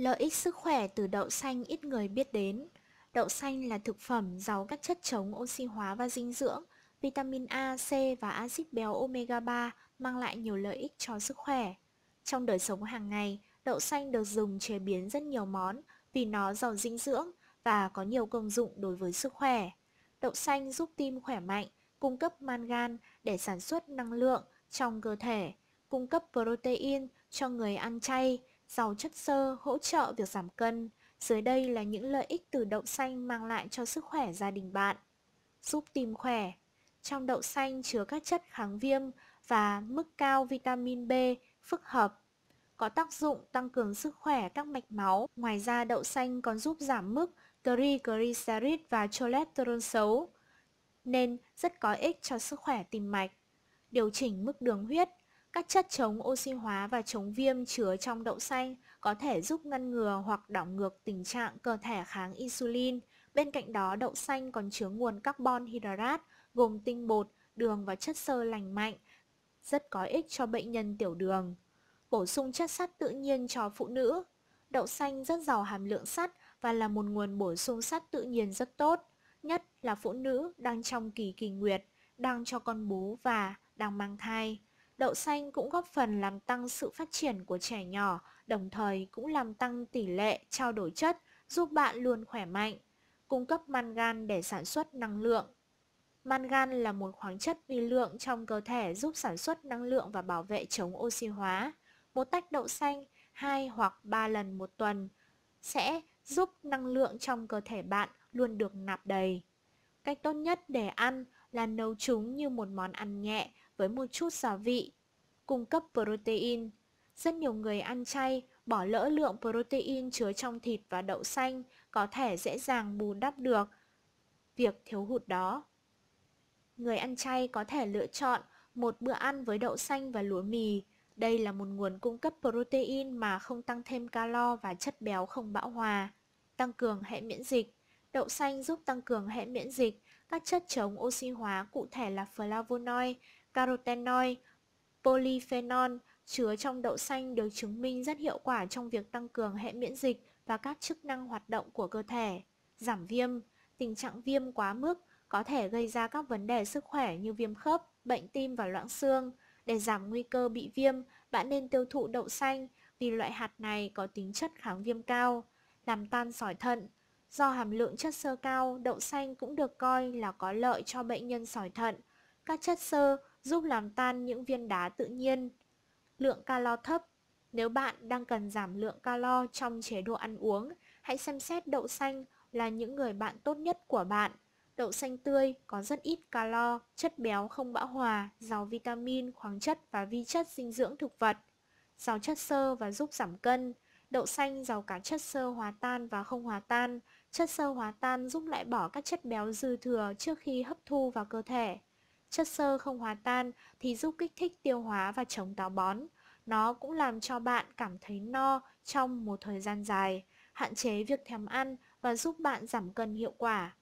Lợi ích sức khỏe từ đậu xanh ít người biết đến. Đậu xanh là thực phẩm giàu các chất chống oxy hóa và dinh dưỡng, vitamin A, C và axit béo omega 3 mang lại nhiều lợi ích cho sức khỏe. Trong đời sống hàng ngày, đậu xanh được dùng chế biến rất nhiều món vì nó giàu dinh dưỡng và có nhiều công dụng đối với sức khỏe. Đậu xanh giúp tim khỏe mạnh, cung cấp mangan để sản xuất năng lượng trong cơ thể, cung cấp protein cho người ăn chay, giàu chất xơ hỗ trợ việc giảm cân. Dưới đây là những lợi ích từ đậu xanh mang lại cho sức khỏe gia đình bạn. Giúp tim khỏe. Trong đậu xanh chứa các chất kháng viêm và mức cao vitamin B phức hợp có tác dụng tăng cường sức khỏe các mạch máu. Ngoài ra đậu xanh còn giúp giảm mức triglycerid và cholesterol xấu, nên rất có ích cho sức khỏe tim mạch. Điều chỉnh mức đường huyết các chất chống oxy hóa và chống viêm chứa trong đậu xanh có thể giúp ngăn ngừa hoặc đảo ngược tình trạng cơ thể kháng insulin. Bên cạnh đó, đậu xanh còn chứa nguồn carbon hydrate gồm tinh bột, đường và chất xơ lành mạnh, rất có ích cho bệnh nhân tiểu đường. Bổ sung chất sắt tự nhiên cho phụ nữ. Đậu xanh rất giàu hàm lượng sắt và là một nguồn bổ sung sắt tự nhiên rất tốt, nhất là phụ nữ đang trong kỳ kỳ nguyệt, đang cho con bú và đang mang thai. Đậu xanh cũng góp phần làm tăng sự phát triển của trẻ nhỏ, đồng thời cũng làm tăng tỷ lệ trao đổi chất, giúp bạn luôn khỏe mạnh, cung cấp mangan để sản xuất năng lượng. Mangan là một khoáng chất vi lượng trong cơ thể giúp sản xuất năng lượng và bảo vệ chống oxy hóa. Một tách đậu xanh 2 hoặc 3 lần một tuần sẽ giúp năng lượng trong cơ thể bạn luôn được nạp đầy. Cách tốt nhất để ăn là nấu chúng như một món ăn nhẹ với một chút gia vị, cung cấp protein. Rất nhiều người ăn chay bỏ lỡ lượng protein chứa trong thịt và đậu xanh có thể dễ dàng bù đắp được việc thiếu hụt đó. Người ăn chay có thể lựa chọn một bữa ăn với đậu xanh và lúa mì. Đây là một nguồn cung cấp protein mà không tăng thêm calo và chất béo không bão hòa, tăng cường hệ miễn dịch. Đậu xanh giúp tăng cường hệ miễn dịch các chất chống oxy hóa cụ thể là flavonoid, carotenoid, polyphenol chứa trong đậu xanh được chứng minh rất hiệu quả trong việc tăng cường hệ miễn dịch và các chức năng hoạt động của cơ thể. Giảm viêm, tình trạng viêm quá mức có thể gây ra các vấn đề sức khỏe như viêm khớp, bệnh tim và loãng xương. Để giảm nguy cơ bị viêm, bạn nên tiêu thụ đậu xanh vì loại hạt này có tính chất kháng viêm cao. Làm tan sỏi thận, Do hàm lượng chất xơ cao, đậu xanh cũng được coi là có lợi cho bệnh nhân sỏi thận. Các chất xơ giúp làm tan những viên đá tự nhiên. Lượng calo thấp Nếu bạn đang cần giảm lượng calo trong chế độ ăn uống, hãy xem xét đậu xanh là những người bạn tốt nhất của bạn. Đậu xanh tươi có rất ít calo, chất béo không bão hòa, giàu vitamin, khoáng chất và vi chất dinh dưỡng thực vật. Giàu chất xơ và giúp giảm cân. Đậu xanh giàu cả chất xơ hòa tan và không hòa tan, Chất xơ hóa tan giúp loại bỏ các chất béo dư thừa trước khi hấp thu vào cơ thể. Chất xơ không hóa tan thì giúp kích thích tiêu hóa và chống táo bón. Nó cũng làm cho bạn cảm thấy no trong một thời gian dài, hạn chế việc thèm ăn và giúp bạn giảm cân hiệu quả.